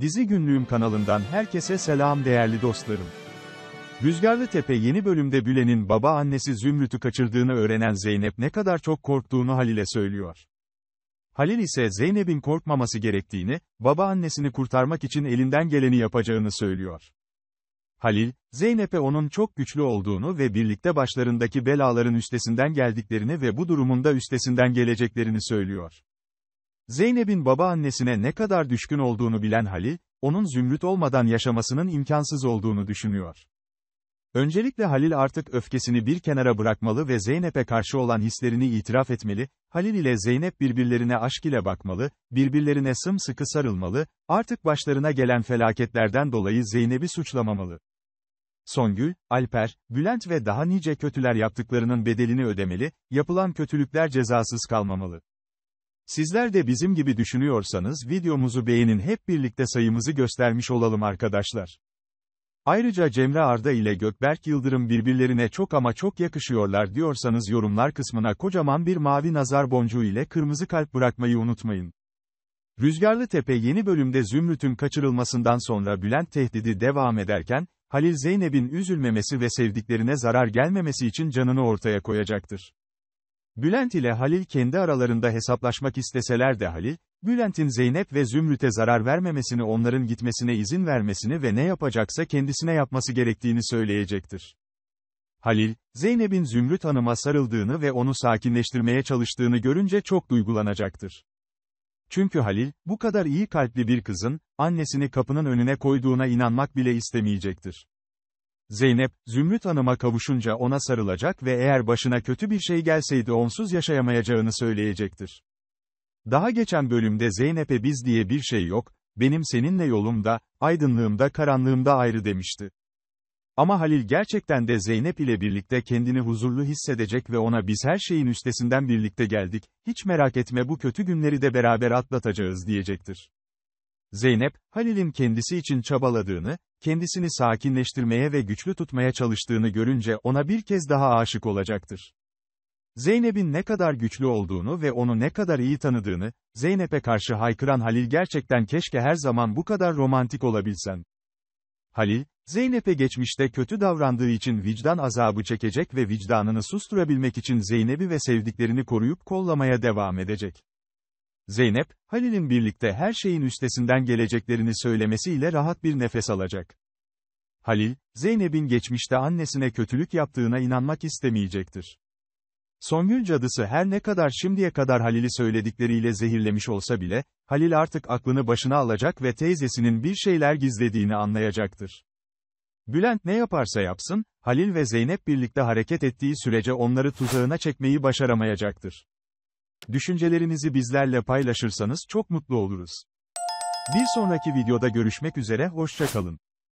Dizi Günlüğüm kanalından herkese selam değerli dostlarım. Rüzgarlı Tepe yeni bölümde Bülen'in baba annesi Zümrüt'ü kaçırdığını öğrenen Zeynep ne kadar çok korktuğunu Halil'e söylüyor. Halil ise Zeynep'in korkmaması gerektiğini, baba annesini kurtarmak için elinden geleni yapacağını söylüyor. Halil, Zeynep'e onun çok güçlü olduğunu ve birlikte başlarındaki belaların üstesinden geldiklerini ve bu durumunda üstesinden geleceklerini söylüyor. Zeynep'in babaannesine ne kadar düşkün olduğunu bilen Halil, onun zümrüt olmadan yaşamasının imkansız olduğunu düşünüyor. Öncelikle Halil artık öfkesini bir kenara bırakmalı ve Zeynep'e karşı olan hislerini itiraf etmeli, Halil ile Zeynep birbirlerine aşk ile bakmalı, birbirlerine sımsıkı sarılmalı, artık başlarına gelen felaketlerden dolayı Zeynep'i suçlamamalı. Songül, Alper, Bülent ve daha nice kötüler yaptıklarının bedelini ödemeli, yapılan kötülükler cezasız kalmamalı. Sizler de bizim gibi düşünüyorsanız videomuzu beğenin hep birlikte sayımızı göstermiş olalım arkadaşlar. Ayrıca Cemre Arda ile Gökberk Yıldırım birbirlerine çok ama çok yakışıyorlar diyorsanız yorumlar kısmına kocaman bir mavi nazar boncuğu ile kırmızı kalp bırakmayı unutmayın. Rüzgarlı Tepe yeni bölümde Zümrüt'ün kaçırılmasından sonra Bülent tehdidi devam ederken, Halil Zeynep'in üzülmemesi ve sevdiklerine zarar gelmemesi için canını ortaya koyacaktır. Bülent ile Halil kendi aralarında hesaplaşmak isteseler de Halil, Bülent'in Zeynep ve Zümrüt'e zarar vermemesini onların gitmesine izin vermesini ve ne yapacaksa kendisine yapması gerektiğini söyleyecektir. Halil, Zeynep'in Zümrüt Hanım'a sarıldığını ve onu sakinleştirmeye çalıştığını görünce çok duygulanacaktır. Çünkü Halil, bu kadar iyi kalpli bir kızın, annesini kapının önüne koyduğuna inanmak bile istemeyecektir. Zeynep, Zümrüt Hanım'a kavuşunca ona sarılacak ve eğer başına kötü bir şey gelseydi onsuz yaşayamayacağını söyleyecektir. Daha geçen bölümde Zeynep'e biz diye bir şey yok, benim seninle yolumda, aydınlığımda karanlığımda ayrı demişti. Ama Halil gerçekten de Zeynep ile birlikte kendini huzurlu hissedecek ve ona biz her şeyin üstesinden birlikte geldik, hiç merak etme bu kötü günleri de beraber atlatacağız diyecektir. Zeynep, Halil'in kendisi için çabaladığını, kendisini sakinleştirmeye ve güçlü tutmaya çalıştığını görünce ona bir kez daha aşık olacaktır. Zeynep'in ne kadar güçlü olduğunu ve onu ne kadar iyi tanıdığını, Zeynep'e karşı haykıran Halil gerçekten keşke her zaman bu kadar romantik olabilsen. Halil, Zeynep'e geçmişte kötü davrandığı için vicdan azabı çekecek ve vicdanını susturabilmek için Zeynep'i ve sevdiklerini koruyup kollamaya devam edecek. Zeynep, Halil'in birlikte her şeyin üstesinden geleceklerini söylemesiyle rahat bir nefes alacak. Halil, Zeynep'in geçmişte annesine kötülük yaptığına inanmak istemeyecektir. Songül cadısı her ne kadar şimdiye kadar Halil'i söyledikleriyle zehirlemiş olsa bile, Halil artık aklını başına alacak ve teyzesinin bir şeyler gizlediğini anlayacaktır. Bülent ne yaparsa yapsın, Halil ve Zeynep birlikte hareket ettiği sürece onları tuzağına çekmeyi başaramayacaktır. Düşüncelerinizi bizlerle paylaşırsanız çok mutlu oluruz. Bir sonraki videoda görüşmek üzere hoşçakalın.